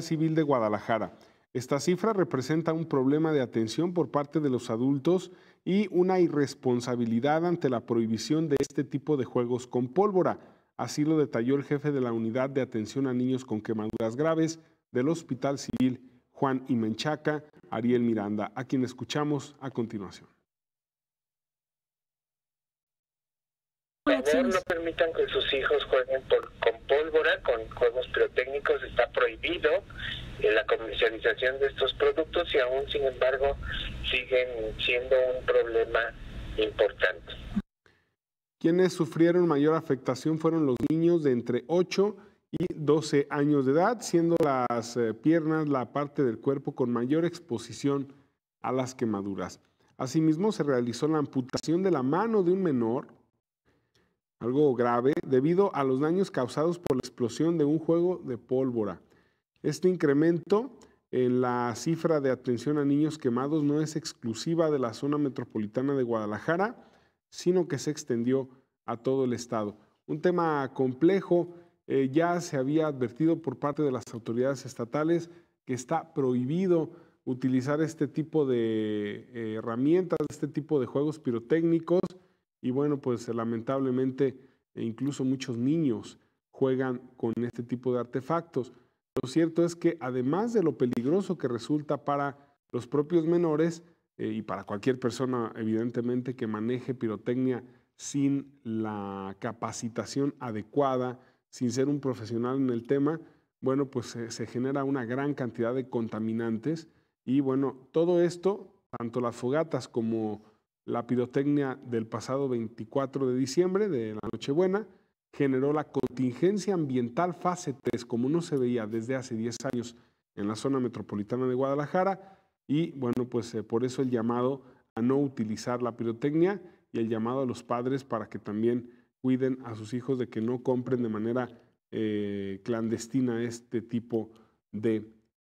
Civil de Guadalajara. Esta cifra representa un problema de atención por parte de los adultos y una irresponsabilidad ante la prohibición de este tipo de juegos con pólvora. Así lo detalló el jefe de la Unidad de Atención a Niños con Quemaduras Graves del Hospital Civil, Juan Imenchaca, Ariel Miranda, a quien escuchamos a continuación. permitan sus hijos pólvora, con juegos pirotécnicos, está prohibido la comercialización de estos productos y aún sin embargo siguen siendo un problema importante. Quienes sufrieron mayor afectación fueron los niños de entre 8 y 12 años de edad, siendo las eh, piernas la parte del cuerpo con mayor exposición a las quemaduras. Asimismo, se realizó la amputación de la mano de un menor algo grave, debido a los daños causados por la explosión de un juego de pólvora. Este incremento en la cifra de atención a niños quemados no es exclusiva de la zona metropolitana de Guadalajara, sino que se extendió a todo el estado. Un tema complejo, eh, ya se había advertido por parte de las autoridades estatales que está prohibido utilizar este tipo de eh, herramientas, este tipo de juegos pirotécnicos y bueno, pues lamentablemente e incluso muchos niños juegan con este tipo de artefactos. Lo cierto es que además de lo peligroso que resulta para los propios menores eh, y para cualquier persona evidentemente que maneje pirotecnia sin la capacitación adecuada, sin ser un profesional en el tema, bueno, pues se genera una gran cantidad de contaminantes y bueno, todo esto, tanto las fogatas como la pirotecnia del pasado 24 de diciembre, de la Nochebuena, generó la contingencia ambiental fase 3, como no se veía desde hace 10 años en la zona metropolitana de Guadalajara. Y bueno, pues eh, por eso el llamado a no utilizar la pirotecnia y el llamado a los padres para que también cuiden a sus hijos de que no compren de manera eh, clandestina este tipo de